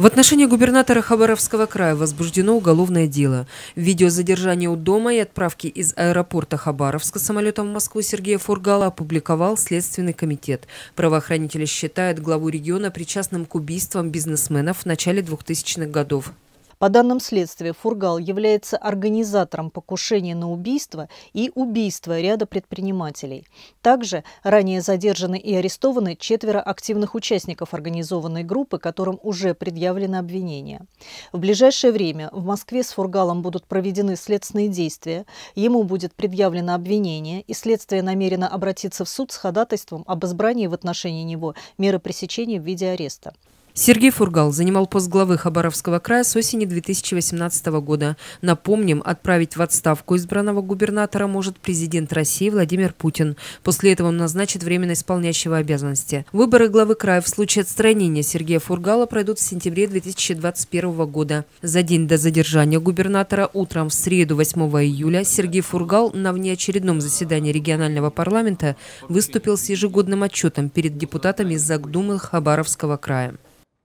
В отношении губернатора Хабаровского края возбуждено уголовное дело. Видео задержания у дома и отправки из аэропорта Хабаровска самолетом в Москву Сергея Фургала опубликовал Следственный комитет. Правоохранители считают главу региона причастным к убийствам бизнесменов в начале 2000-х годов. По данным следствия, Фургал является организатором покушения на убийство и убийства ряда предпринимателей. Также ранее задержаны и арестованы четверо активных участников организованной группы, которым уже предъявлено обвинение. В ближайшее время в Москве с Фургалом будут проведены следственные действия, ему будет предъявлено обвинение, и следствие намерено обратиться в суд с ходатайством об избрании в отношении него меры пресечения в виде ареста. Сергей Фургал занимал пост главы Хабаровского края с осени 2018 года. Напомним, отправить в отставку избранного губернатора может президент России Владимир Путин. После этого он назначит временно исполняющего обязанности. Выборы главы края в случае отстранения Сергея Фургала пройдут в сентябре 2021 года. За день до задержания губернатора утром в среду 8 июля Сергей Фургал на внеочередном заседании регионального парламента выступил с ежегодным отчетом перед депутатами из Загдумы Хабаровского края.